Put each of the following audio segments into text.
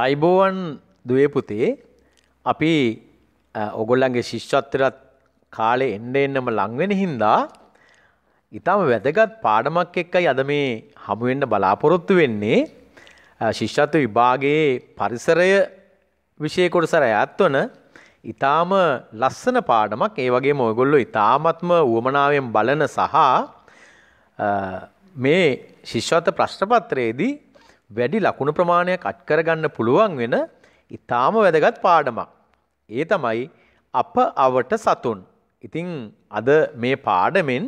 අයිබෝවන් දුවපුතේ අපි ඔගොල්ලන්ගේ ශිෂ්චත්තරත් කාලෙ එන්න එන්නම ලංවෙන හින්දා ඉතාම වැදගත් පාඩමක් එක්කයි අද මේ හමුවෙන්න බලාපොරොත්තු වෙන්නේ ශිෂ්ෂත්ව විභාගයේ පරිසරය විෂයකොට සර ඇත්වන ඉතාම ලස්සන පාඩමක් ඒ වගේ මොයගොල්ලො ඉතාමත්ම වුවමනාවෙන් බලන සහ මේ ශිෂ්වත ප්‍රශ්ටපත්‍රයේදී වැඩි ලකුණු ප්‍රමාණයක් අත්කරගන්න පුළුවන් වෙන ඉතාම වැදගත් පාඩමක්. ඒ තමයි අප අවට සතුන්. ඉතිං අද මේ පාඩමෙන්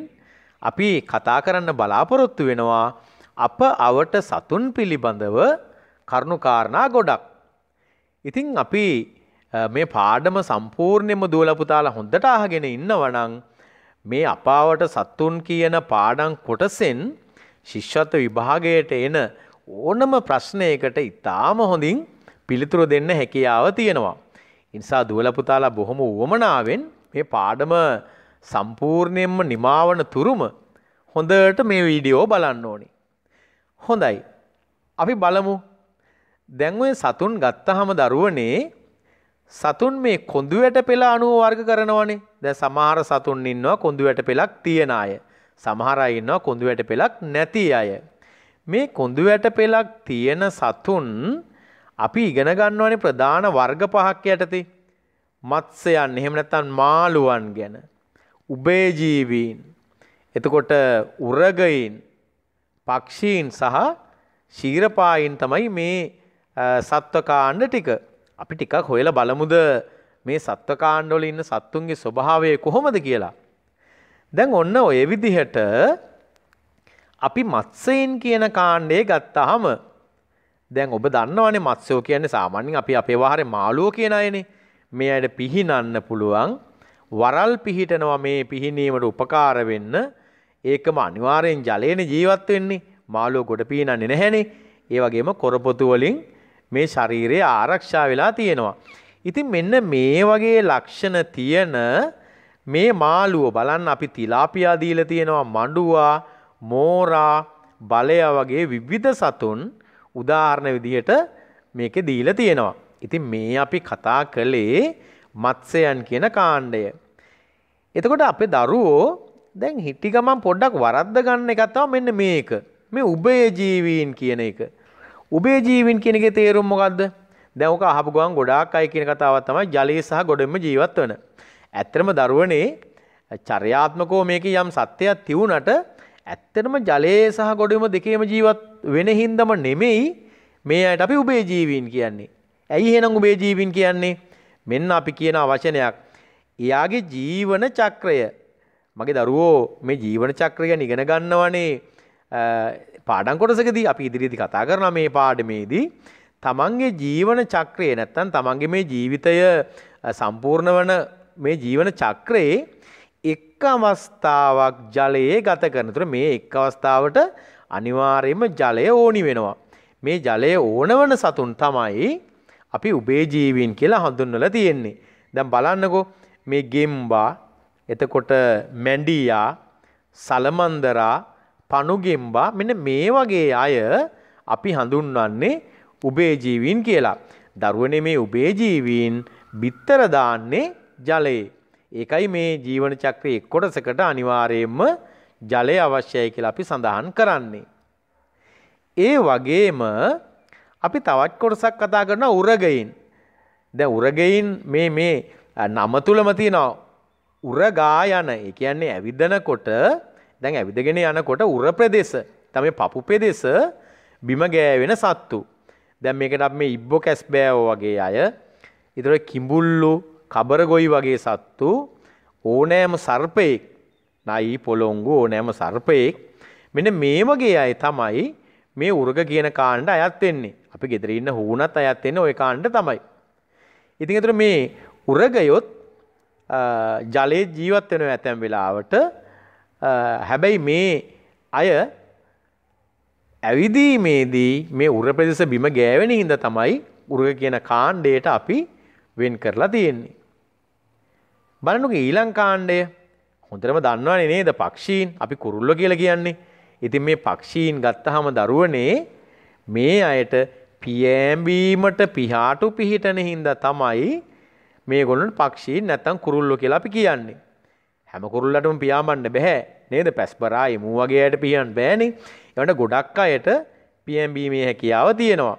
අපි කතා කරන්න බලාපොරොත්තු වෙනවා අප අවට සතුන් පිළිබඳව කරුණුකාරණා ගොඩක්. ඉතිං අපි මේ පාඩම සම්පූර්ණයම දුවලපුතාලා හොඳට අහගෙන ඉන්නවනං මේ අපාවට සත්තුන් කියන පාඩම් කොටසෙන් ශිෂ්‍යත්ව විභාගයට එන ඕනම ප්‍රශ්නයකට ඉතාම හොඳින් පිළිතුරු දෙන්න හැකියාව තියෙනවා. ඉනිසා දුවලපුතාලා බොහොම වුවමනාවෙන් මේ පාඩම සම්පූර්ණයෙන්ම නිමාවන තුරුම හොඳට මේ වීඩියෝ බලන්න ඕනි. හොඳයි. අපි බලමු. දැන්ුවේ සතුන් ගත්තහම දරුවනේ සතුන් මේ කොඳුවැට පෙළ අනුව වර්ග කරනවනේ. දැන් සමහර සතුන් ඉන්නවා කොඳුවැට පෙළක් තියන අය. සමහර අය ඉන්නවා කොඳුවැට පෙළක් නැති අය. මේ කොඳු වැට පෙලක් තියෙන සතුන් අපි ඉගෙන ගන්නවනේ ප්‍රධාන වර්ග පහක් යටතේ. මත්ස්‍යයන් එහෙම නැත්නම් මාළුවන් ගැන. උබේ ජීවීන්. එතකොට උරගයින්, පක්ෂීන් සහ ශීරපායින් තමයි මේ සත්වකාණ්ඩ ටික. අපි ටිකක් හොයලා බලමුද මේ සත්වකාණ්ඩ වල ඉන්න සත්තුන්ගේ ස්වභාවය කොහොමද කියලා. දැන් ඔන්න ඔය විදිහට අපි මත්සයෙන් කියන කාණ්ඩේ ගත්තාම දැන් ඔබ දන්නවනේ මත්සයෝ කියන්නේ සාමාන්‍යයෙන් අපි අපේ වාහනේ මාළුව කියන අයනේ. මේ අයට පිහිනන්න පුළුවන්. වරල් පිහිටනවා මේ පිහිනීමට උපකාර වෙන්න. ඒකම අනිවාර්යෙන් ජලයේනේ ජීවත් වෙන්නේ. මාළුව ගොඩ පිහිනන්නේ නැහැනේ. ඒ වගේම කොරපොතු වලින් මේ ශරීරය ආරක්ෂා වෙලා තියෙනවා. ඉතින් මෙන්න මේ වගේ ලක්ෂණ තියෙන මේ මාළුව බලන්න අපි තිලාපියා දීලා තියෙනවා මඩුවා මෝරා බලය වගේ විවිධ සතුන් උදාහරණ විදිහට මේක දීලා තියෙනවා. ඉතින් මේ අපි කතා කළේ මත්ස්‍යයන් කියන කාණ්ඩය. එතකොට අපේ දරුවෝ දැන් හිටි ගමන් පොඩ්ඩක් වරද්ද ගන්න එක තමයි මෙන්න මේක. මේ උභය ජීවීන් කියන එක. උභය ජීවීන් කියන එකේ තේරුම මොකද්ද? දැන් ඔක අහපු ගමන් ගොඩාක් අය කියන කතාවක් තමයි ජලයේ සහ ගොඩෙම ජීවත් වෙන. ඇත්තටම දරුවනේ චර්යාත්මකව මේකේ යම් සත්‍යයක් තියුණට ඇත්තටම ජලයේ සහ ගොඩම දෙකේම ජීවත් වෙන හින්දම නෙමෙයි මේ අයට අපි උබේ ජීවීන් කියන්නේ. ඇයි එහෙනම් උබේ ජීවීන් කියන්නේ? මෙන්න අපි කියන වචනයක්. එයාගේ ජීවන චක්‍රය මගේ දරුවෝ මේ ජීවන චක්‍රය ගැන ඉගෙන ගන්නවනේ පාඩම් කොටසකදී අපි ඉදිරියේදී කතා කරන මේ පාඩමේදී තමන්ගේ ජීවන චක්‍රය නැත්තම් තමන්ගේ මේ ජීවිතය සම්පූර්ණ වන මේ ජීවන චක්‍රයේ එක් අවස්ථාවක් ජලයේ ගත කරනතුර මේ එක් අවස්ථාවට අනිවාර්යම ජලය ඕනි වෙනවා. මේ ජලය ඕනවන සතුන් තමයි අපි උබේජීවීන් කියලා හඳුන්වල තියෙන්නේ. දැම් බලන්නකෝ මේ ගෙම්බා එතකොට මැඩියා සලමන්දරා පනුගෙම්බා මෙන මේ වගේ අය අපි හඳුන්වන්නේ උබේජීවීන් කියලා. දරුවන මේ උබේජීවීන් බිත්තර දාන්නේ ජලයේ. ඒකයි මේ ජීවන චක්‍රයේ එක් කොටසකට අනිවාර්යයෙන්ම ජලය අවශ්‍යයි කියලා අපි සඳහන් කරන්නේ. ඒ වගේම අපි තවත් කොටසක් කතා කරන උරගයින්. දැන් උරගයින් මේ මේ නම තුලම තියෙනවා උරගා යන. ඒ කියන්නේ ඇවිදනකොට දැන් ඇවිදගෙන යනකොට උර ප්‍රදේශ තමයි පපු ප්‍රදේශ බිම ගෑවෙන සත්තු. දැන් මේකට අපි මේ ඉබ්බෝ කැස්බෑවෝ වගේ අය, ඊතර කිඹුල්ලු, කබරගොයි වගේ සත්තු ඕනෑම සර්පයෙක් නයි පොළොංගු ඕනෑම සර්පයෙක් මෙන මේ වගේ අය තමයි මේ උරග කියන කාණ්ඩ අයත් වෙන්නේ. අපි ගෙදර ඉන්න හුණත් අයත් වෙන්නේ ওই කාණ්ඩ තමයි. ඉතින් ඒතර මේ උරගයොත් ජලයේ ජීවත් වෙනව ඇතැම් වෙලාවට හැබැයි මේ අය ඇවිදීමේදී මේ උර ප්‍රදේශ බිම ගෑවෙන හින්දා තමයි උරග කියන කාණ්ඩයට අපි වෙන් කරලා තියෙන්නේ. බලනුක ඊලංකාණ්ඩය හොඳරම දන්නවනේ නේද පක්ෂීන් අපි කුරුල්ල කියලා කියන්නේ. ඉතින් මේ පක්ෂීන් ගත්තහම දරුවනේ මේ අයට පියෑඹීමට පිහාටු පිහිටන හින්දා තමයි මේගොල්ලන්ට පක්ෂීන් නැත්තම් කුරුල්ලෝ කියලා අපි කියන්නේ. හැම කුරුල්ලටම පියාඹන්න බෑ නේද? පැස්බරා යමු වගේ අයට පියන්න බෑනේ. ඒවට ගොඩක් අයට පියෑඹීමේ හැකියාව තියෙනවා.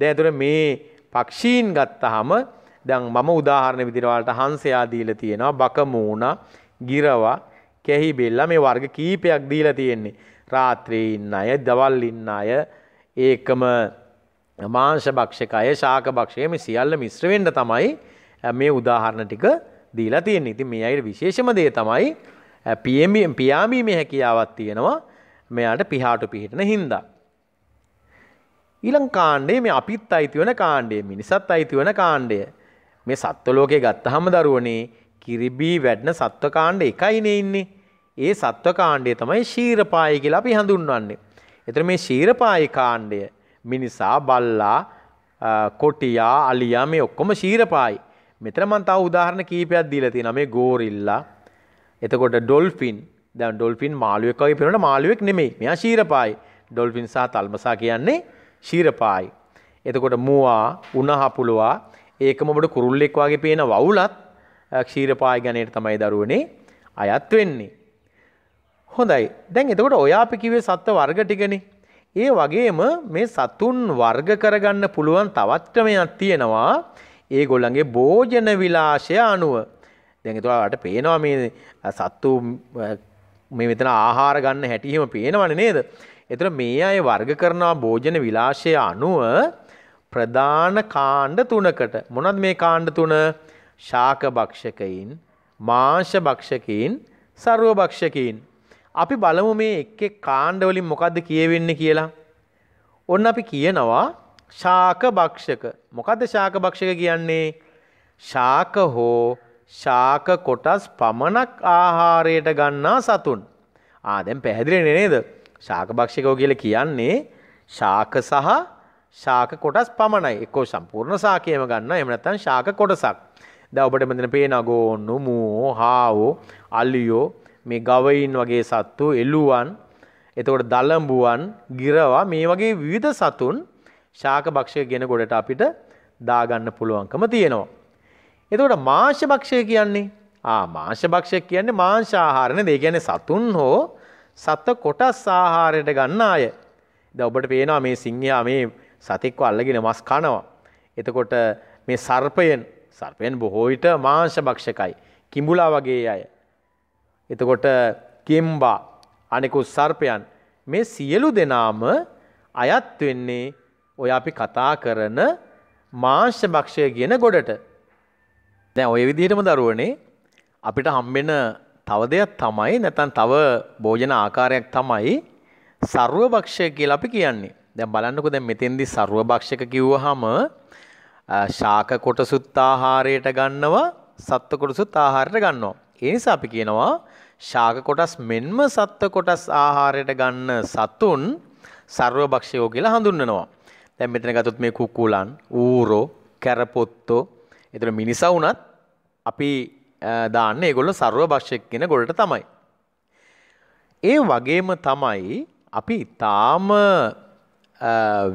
දැන් මේ පක්ෂීන් ගත්තහම දැන් මම උදාහරණ විදිහට ඔයාලට හංසයා දීලා තියෙනවා බකමූණ ගිරව කැහි බෙල්ල මේ වර්ග කීපයක් දීලා තියෙන්නේ රාත්‍රියේ ඉන්න අය දවල් ඉන්න අය ඒකම මාංශ භක්ෂකය ශාක භක්ෂකය මේ සියල්ල මිශ්‍ර වෙන්න තමයි මේ උදාහරණ ටික දීලා තියෙන්නේ. ඉතින් මේ අයිට විශේෂම දේ තමයි පියමීම් පියාඹීමේ හැකියාවක් තියෙනවා. මෙයාට පිහාට පිහිටන හින්දා. ඊළඟ කාණ්ඩේ මේ අපිත් අයිති වෙන කාණ්ඩය මිනිසත් අයිති වෙන කාණ්ඩය මේ සත්වලෝකය ගත්තහම දරුවනේ කිරිබී වැඩන සත්වකාණ්ඩ එකයිනේ ඉන්නේ. ඒ සත්වකාණ්ඩය තමයි ශීරපාය කියලා අපි හඳුන්වන්නේ. එතන මේ ශීරපාය කාණ්ඩය මිනිසා බල්ලා කොටියා අලියා මේ ඔක්කොම ශීරපායි. මෙතන මම තව උදාහරණ කීපයක් දීලා තියෙනවා මේ ගෝරිල්ලා. එතකොට ඩොල්ෆින්. දැන් ඩොල්ෆින් මාළුවෙක් වගේ පේනවනේ මාළුවෙක් නෙමෙයි. මෙයා ශීරපායි. ඩොල්ෆින් සහ තල්මසා කියන්නේ ශීරපායි. එතකොට මුවා, උණහපුලුවා ඒකම ඔබට කුරුල්ලෙක් වගේ පේන වවුලත් ක්ෂීරපාය ගණයට තමයි දරුවනේ අයත් වෙන්නේ. හොඳයි දැන් එතකොට ඔයා අපි කිව්වේ සත්ත්ව වර්ග ටිකනේ. ඒ වගේම මේ සතුන් වර්ග කරගන්න පුළුවන් තවත් ක්‍රමයක් තියෙනවා. ඒගොල්ලන්ගේ භෝජන විලාශය අනුව. දැන් එතකොට පේනවා මේ සත්තු මේ මෙතන ආහාර ගන්න හැටිම පේනවනේ නේද? එතන මේ අය වර්ග කරනවා භෝජන විලාශය අනුව ප්‍රධාන කාණ්ඩ තුනකට. මොනත් මේ කාණ්ඩ තුන ශාකභක්ෂකයින් මාංශභක්ෂකයින් සර්වභක්ෂකයින්. අපි බලමු මේ එක් එක් කාණ්ඩවලින් මොකක්ද කියවෙන්න කියලා. ඔන්න අපි කියනවා ශාකභක්ෂක. මොකද ශාකභක්ෂක කියන්නේ ශාක හෝ ශාක කොටස් පමණක් ආහාරයට ගන්නා සතුන්. ආදැම් පැහැදිලි නේද. ශාකභක්ෂකෝ කියල කියන්නේ ශාක සහ ශාක කොටස් පමණයි එක්කෝ සම්පූර්ණ සාකයම ගන්න එම නැත්නම් ශාක කොටසක්. දැන් ඔබට මෙතන පේනගෝ නුමුවෝ හාවෝ අලියෝ මේ ගවයින් වගේ සත්තු එළුවන් එතකොට දලඹුවන් ගිරවා මේ වගේ විවිධ සතුන් ශාක භක්ෂය ගෙන ගොඩට අපිට දාගන්න පුළුවන්කම තියෙනවා. එතකොට මාංශ භක්ෂය කියන්නේ ආ මාංශ භක්ෂය කියන්නේ මාංශ ආහාරනේ. ඒ කියන්නේ සතුන් හෝ සත්ත්ව කොටස් ආහාරයට ගන්න අය. දැන් ඔබට පේනවා මේ සිංහයා මේ සතෙක්ව අල්ලගෙන මස් කනවා. එතකොට මේ සර්පයෙන් සර්පයෙන් බොහෝවිට මාංශ භක්ෂකයි. කිඹුලා වගේ අය. එතකොට කෙම්බා අනෙකුත් සර්පයන් මේ සියලු දෙනාම අයත් වෙන්නේ ඔය අපි කතා කරන මාංශ භක්ෂය කියන ගොඩට. දැන් ඔය විදිහටම දරුවනේ අපිට හම්බෙන තව දෙයක් තමයි නැත්නම් තව භෝජන ආකාරයක් තමයි ਸਰව භක්ෂය කියලා අපි කියන්නේ. දැන් බලන්නකෝ දැන් මෙතෙන්දි ਸਰවභක්ෂක කිව්වහම ශාක කොටසුත් ආහාරයට ගන්නවා සත්ත්ව කොටසුත් ආහාරයට ගන්නවා. ඒ නිසා අපි කියනවා ශාක කොටස් මෙන්ම සත්ත්ව කොටස් ආහාරයට ගන්න සතුන් ਸਰවභක්ෂයෝ කියලා හඳුන්වනවා. දැන් මෙතන ගත්තොත් මේ කුකුලන්, ඌරෝ, කැරපොත්තෝ, ඒතර මිනිසා වුණත් අපි දාන්නේ ඒගොල්ලෝ ਸਰවභක්ෂයක් කියන ගොඩට තමයි. ඒ වගේම තමයි අපි තාම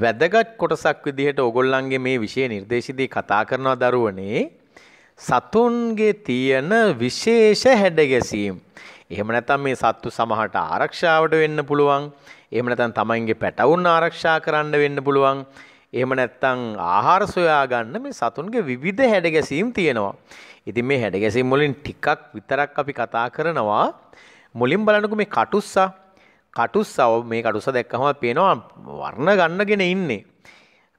වැදගත් කොටසක් විදිහට ඔගොල්ලන්ගේ මේ විෂය නිර්දේශිතී කතා කරනවා දරුවනේ සතුන්ගේ තියෙන විශේෂ හැඩගැසීම්. එහෙම නැත්නම් මේ සත්තු සමහරට ආරක්ෂාවට වෙන්න පුළුවන්. එහෙම නැත්නම් තමන්ගේ පැටවුන් ආරක්ෂා කරන්න වෙන්න පුළුවන්. එහෙම නැත්නම් ආහාර සොයා ගන්න මේ සතුන්ගේ විවිධ හැඩගැසීම් තියෙනවා. ඉතින් මේ හැඩගැසීම් වලින් ටිකක් විතරක් අපි කතා කරනවා. මුලින් බලනකෝ මේ කටුස්සා කටුස්සව මේ කටුස්ස දැක්කහම පේනවා වර්ණ ගන්නගෙන ඉන්නේ.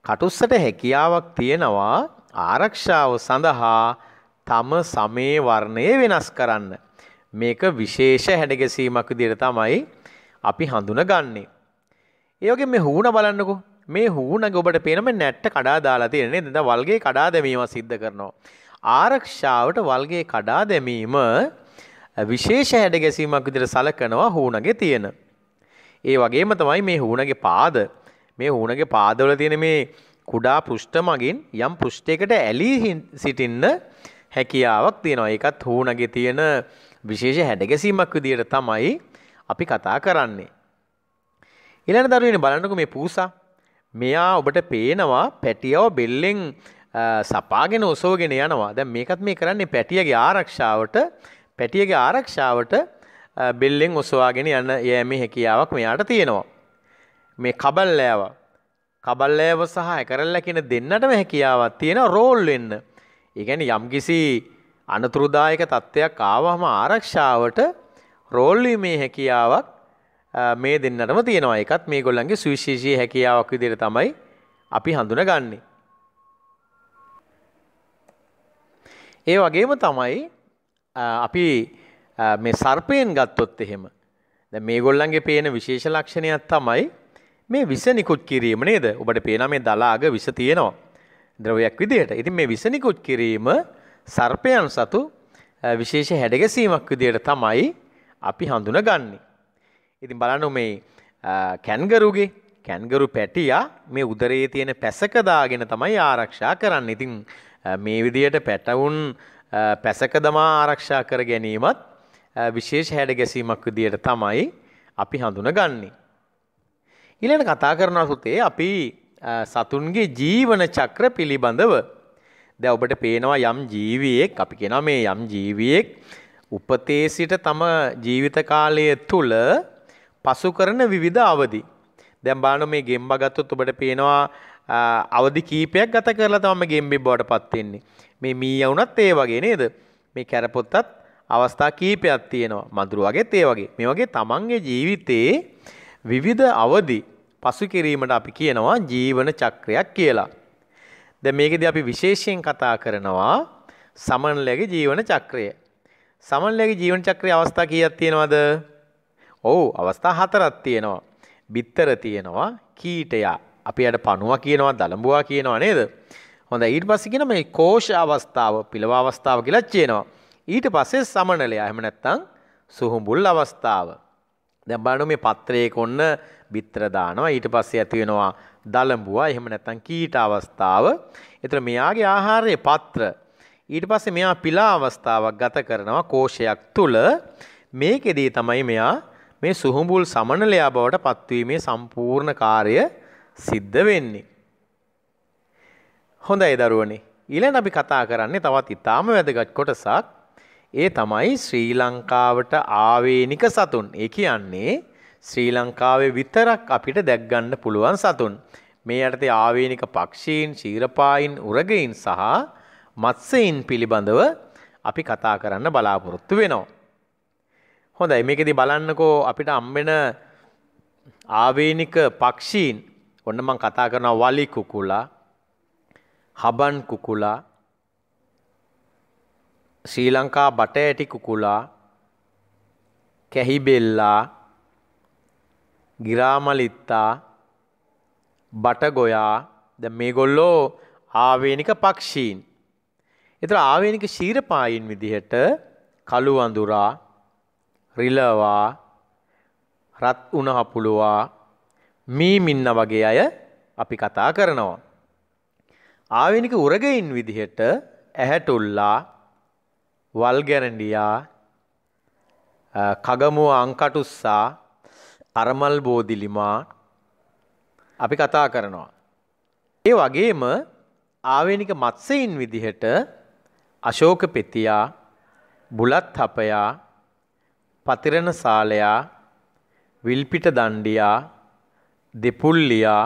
කටුස්සට හැකියාවක් තියෙනවා ආරක්ෂාව සඳහා තම සමේ වර්ණය වෙනස් කරන්න. මේක විශේෂ හැඩගැසීමක් විදිහට තමයි අපි හඳුනගන්නේ. ඒ වගේ මේ හූණ බලන්නකෝ. මේ හූණ ඔබට පේන මේ නැට්ට කඩා දාලා තියෙන නේද? දැන් වල්ගේ කඩා දැමීම සිද්ධ කරනවා. ආරක්ෂාවට වල්ගේ කඩා දැමීම විශේෂ හැඩගැසීමක් විදිහට සලකනවා හූණගේ තියෙන. ඒ වගේම තමයි මේ හූනගේ පාද මේ හූනගේ පාදවල තියෙන මේ කුඩා පෘෂ්ඨ මගින් යම් පෘෂ්ඨයකට ඇලී සිටින්න හැකියාවක් තියෙනවා. ඒකත් හූනගේ තියෙන විශේෂ හැඩගැසීමක් විදියට තමයි අපි කතා කරන්නේ. ඊළඟ දරුවෙනි බලන්නකෝ මේ පූසා. මෙයා ඔබට පේනවා පැටියව බෙල්ලෙන් සපාගෙන ඔසෝගෙන යනවා. දැන් මේකත් මේ කරන්නේ පැටියගේ ආරක්ෂාවට පැටියගේ ආරක්ෂාවට බෙල්ලෙන් ඔසවාගෙන යන යෑමේ හැකියාවක් මෙයාට තියෙනවා. මේ කබල්ලෑව කබල්ලෑව සහ හැකරල්ල කියන දෙන්නටම හැකියාවක් තියෙන රෝල් වෙන්න. ඒ කියන්නේ යම්කිසි අනතුරුදායක තත්ත්වයක් ආවම ආරක්ෂාවට රෝල් වීමේ හැකියාවක් මේ දෙන්නටම තියෙනවා. ඒකත් මේගොල්ලන්ගේ සුවිශේෂී හැකියාවක් විදිහට තමයි අපි හඳුනගන්නේ. ඒ වගේම තමයි අපි මේ සර්පයෙන් ගත්තොත් එහෙම දැන් මේගොල්ලන්ගේ පේන විශේෂ ලක්ෂණයක් තමයි මේ විස නිකුත් කිරීම නේද? ඔබට පේනවා මේ දලාග විස තියෙනවා. ද්‍රවයක් විදිහට. ඉතින් මේ විස නිකුත් කිරීම සර්පයන් සතු විශේෂ හැඩගැසීමක් විදිහට තමයි අපි හඳුනගන්නේ. ඉතින් බලන්න මේ කැන්ගරුගේ කැන්ගරු පැටියා මේ උදරයේ තියෙන පැසක දාගෙන තමයි ආරක්ෂා කරන්නේ. ඉතින් මේ විදිහට පැටවුන් පැසක දමා ආරක්ෂා කර ගැනීමත් විශේෂ හැඩ ගැසීමක් විදියට තමයි අපි හඳුනගන්නේ. ඊළඟට කතා කරන සුතේ අපි සතුන්ගේ ජීවන චක්‍ර පිළිබඳව දැන් ඔබට පේනවා යම් ජීවියෙක් අපි කියනවා මේ යම් ජීවියෙක් උපතේ සිට තම ජීවිත කාලය තුල පසු කරන විවිධ අවදි. දැන් බලන්න මේ ගෙම්බ ගත්තොත් ඔබට පේනවා අවදි කීපයක් ගත කරලා තමයි ගෙම්බි බවට පත් වෙන්නේ. මේ මීයා වුණත් ඒ වගේ නේද? මේ කැරපොත්තත් අවස්ථා කීපයක් තියෙනවා මදුරු වගේත් ඒ වගේ මේ වගේ තමන්ගේ ජීවිතයේ විවිධ අවදි පසු කිරීමට අපි කියනවා ජීවන චක්‍රයක් කියලා. දැන් මේකෙදී අපි විශේෂයෙන් කතා කරනවා සමනලගේ ජීවන චක්‍රය. සමනලගේ ජීවන චක්‍රයේ අවස්ථා කීයක් තියෙනවද? ඔව් අවස්ථා හතරක් තියෙනවා. බිත්තර තියෙනවා, කීටය. අපි යට පණුවා කියනවා, දලඹුවා කියනවා නේද? හොඳයි ඊට පස්සේ කියන මේ කෝෂ අවස්ථාව, පිළව අවස්ථාව කියලා කියනවා. ඊට පස්සේ සමනලයා එහෙම නැත්නම් සුහුඹුල් අවස්ථාව. දැන් බලන්න මේ පත්‍රයක ඔන්න බිත්‍ර දානවා ඊට පස්සේ ඇති වෙනවා දලඹුවා එහෙම නැත්නම් කීට අවස්ථාව. ඒතර මෙයාගේ ආහාරයේ පත්‍ර ඊට පස්සේ මෙයා පිලා අවස්ථාවක් ගත කරනවා කෝෂයක් තුල. මේකෙදී තමයි මෙයා මේ සුහුඹුල් සමනලයා බවට පත්වීමේ සම්පූර්ණ කාර්ය සිද්ධ වෙන්නේ. හොඳයි දරුවනේ. ඊළඟ අපි කතා කරන්නේ තවත් ඊටාම වැදගත් කොටසක් ඒ තමයි ශ්‍රී ලංකාවට ආවේනික සතුන්. ඒ කියන්නේ ශ්‍රී ලංකාවේ විතරක් අපිට දැක්ගන්න පුළුවන් සතුන්. මේ යටතේ ආවේනික පක්ෂීන්, ශීරපායින්, උරගයින් සහ මත්ස්‍යයින් පිළිබඳව අපි කතා කරන්න බලාපොරොත්තු වෙනවා. හොඳයි මේකෙදි බලන්නකෝ අපිට හම්බෙන ආවේනික පක්ෂීන් ඔන්න මම කතා කරනවා වලි කුකුලා, හබන් කුකුලා, ශ්‍රී ලංකා බට ඇටි කුකුලා කැහිබෙල්ලා ගිරාමලිත්තා බටගොයා ද මේගොල්ලෝ ආවේනික පක්ෂීන්. එතර ආවේනික ශීරපායින් විදිහට කළුවඳුරා රිලවා රත් උනහපුළුවා මීමින්න වගේ අය අපි කතා කරනවා. ආවේනික උරගයින් විදිහට ඇහැටුල්ලා වල්ගැරඩියා කගමුව අංකටුස්සා අරමල් බෝධිලිමා අපි කතා කරනවා. ඒ වගේම ආවේනික මත්සයින් විදිහට අශෝක පෙතියා බුලත් හපයා පතිරණ සාලයා විල්පිට දණ්ඩියා දෙපුල්ලියා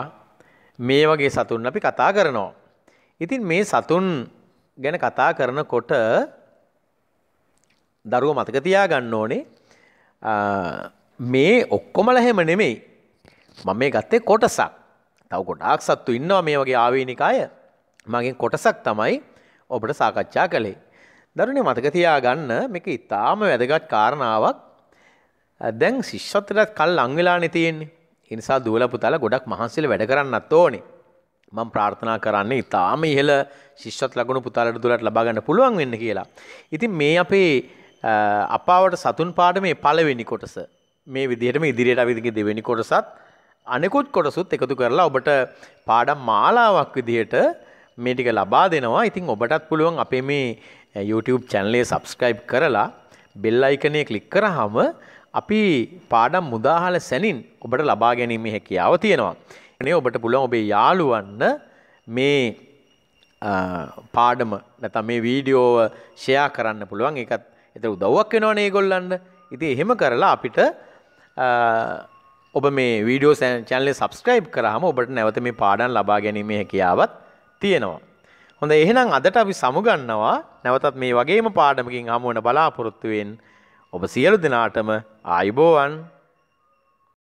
මේ වගේ සතුන් අපි කතා කරනවා. ඉතින් මේ සතුන් ගැන කතා කරනකොට දරුව මතකතියා ගන්න ඕනේ මේ ඔක්කොමලහෙම නෙමෙයි මම මේ ගත්තේ කොටසක් තව ගොඩාක් සත්තු ඉන්නවා මේ වගේ ආවේනිකාය මගෙන් කොටසක් තමයි ඔබට සාකච්ඡා කළේ දරුණේ මතකතියා ගන්න මේක ඉතාම වැදගත් කාරණාවක් දැන් ශිෂ්‍යත්වයට කල් අංවෙලානේ තියෙන්නේ ඉනිසා දුවලපුතාල ගොඩක් මහන්සිල වැඩ කරන්නත් ඕනේ මම ප්‍රාර්ථනා කරන්නේ ඉතාම ඉහළ ශිෂ්‍යත් ලගුණු පුතාලට දුරට ලබා ගන්න පුළුවන් වෙන්න කියලා. ඉතින් මේ අපේ අපාවට සතුන් පාට මේ පලවෙනි කොටස මේ විදිහටම ඉදිරියට අවිදිගේ දෙවෙනි කොටසත් අනෙකුත් කොටසුත් එකතු කරලා ඔබට පාඩම් මාලාවක් විදිහට මේ ටික ලබා දෙනවා ඉතින් ඔබටත් පුළුවන් අපේ මේ YouTube චැනලේ සබස්ක්‍රයිබ් කරලා බෙල් අයිකනය කලික් කරහම අපි පාඩම් මුදාහල සැනින් ඔබට ලබා ගැනීමේ හැකියාව තියෙනවා. එනේ ඔබට පුළුවන් ඔබේ යාළුවන්න මේ පාඩම නැතම් මේ වීඩියෝව ෂයා කරන්න පුළුවන් එකත් එත උදව්වක් වෙනවා නේගොල්ලන්න ඉති එහෙම කරලා අපිට ඔබ මේ වීඩියෝ චැනලෙ සබස්ක්‍රයිබ් කරහම ඔබට නැවත මේ පාඩන් ලබා ගැනීම හැකියාවත් තියෙනවා. හොඳ එහෙනම් අදට අපි සමුගන්නවා නැවතත් මේ වගේම පාඩමකින් හමුවන බලාපොරොත්තුවෙන් ඔබ සියලු දෙනාටම ආයිබෝවන්